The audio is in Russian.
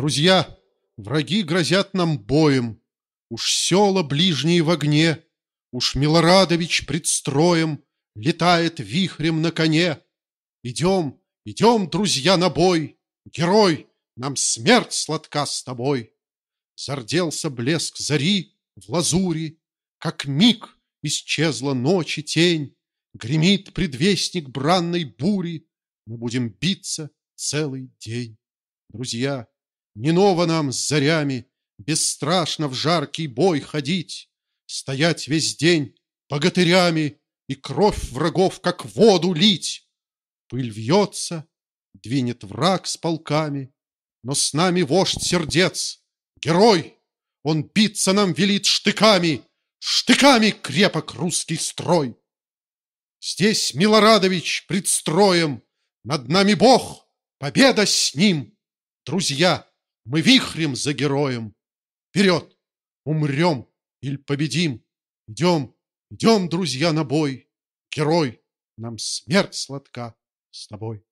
Друзья, враги грозят нам боем, Уж села ближние в огне, Уж Милорадович пред строем Летает вихрем на коне. Идем, идем, друзья, на бой, Герой, нам смерть сладка с тобой. Зарделся блеск зари в лазури, Как миг исчезла ночь и тень, Гремит предвестник бранной бури, Мы будем биться целый день. Друзья, не ново нам с зарями бесстрашно в жаркий бой ходить, стоять весь день богатырями и кровь врагов как воду лить. Пыль вьется, двинет враг с полками, но с нами вождь сердец, герой. Он биться нам велит штыками, штыками крепок русский строй. Здесь Милорадович пред строем, над нами Бог, победа с ним. Друзья, мы вихрем за героем. Вперед! Умрем или победим. Идем, идем, друзья, на бой. Герой, нам смерть сладка с тобой.